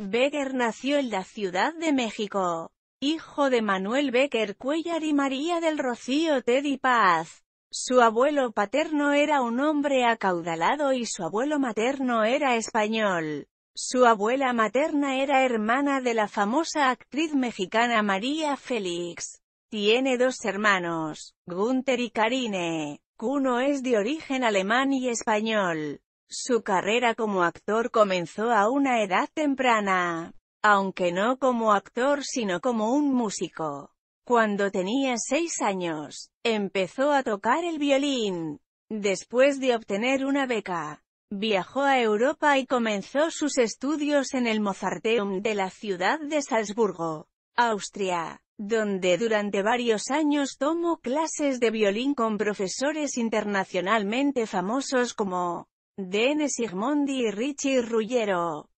Becker nació en la Ciudad de México. Hijo de Manuel Becker Cuellar y María del Rocío Teddy Paz. Su abuelo paterno era un hombre acaudalado y su abuelo materno era español. Su abuela materna era hermana de la famosa actriz mexicana María Félix. Tiene dos hermanos, Gunther y Karine. Cuno es de origen alemán y español. Su carrera como actor comenzó a una edad temprana, aunque no como actor sino como un músico. Cuando tenía seis años, empezó a tocar el violín. Después de obtener una beca, viajó a Europa y comenzó sus estudios en el Mozarteum de la ciudad de Salzburgo, Austria, donde durante varios años tomó clases de violín con profesores internacionalmente famosos como Dennis Sigmondi y Richie Rullero.